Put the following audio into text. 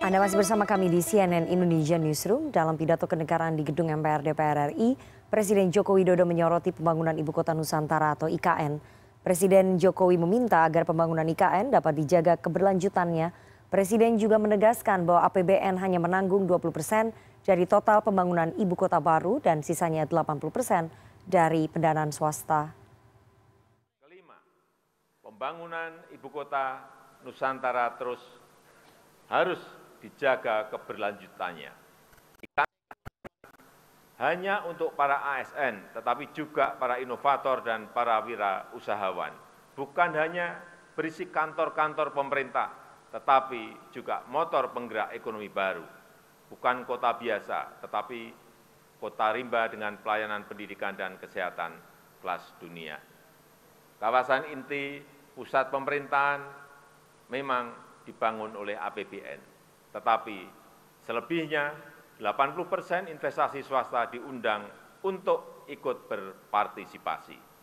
Anda masih bersama kami di CNN Indonesia Newsroom. Dalam pidato kenegaraan di gedung MPR DPR RI, Presiden Joko Widodo menyoroti pembangunan Ibu Kota Nusantara atau IKN. Presiden Jokowi meminta agar pembangunan IKN dapat dijaga keberlanjutannya. Presiden juga menegaskan bahwa APBN hanya menanggung 20 persen dari total pembangunan Ibu Kota Baru dan sisanya 80 persen dari pendanaan swasta. Kelima, pembangunan Ibu Kota Nusantara terus harus dijaga keberlanjutannya. Hanya untuk para ASN, tetapi juga para inovator dan para wira usahawan. Bukan hanya berisi kantor-kantor pemerintah, tetapi juga motor penggerak ekonomi baru. Bukan kota biasa, tetapi kota rimba dengan pelayanan pendidikan dan kesehatan kelas dunia. Kawasan inti pusat pemerintahan memang dibangun oleh APBN. Tetapi selebihnya 80 persen investasi swasta diundang untuk ikut berpartisipasi.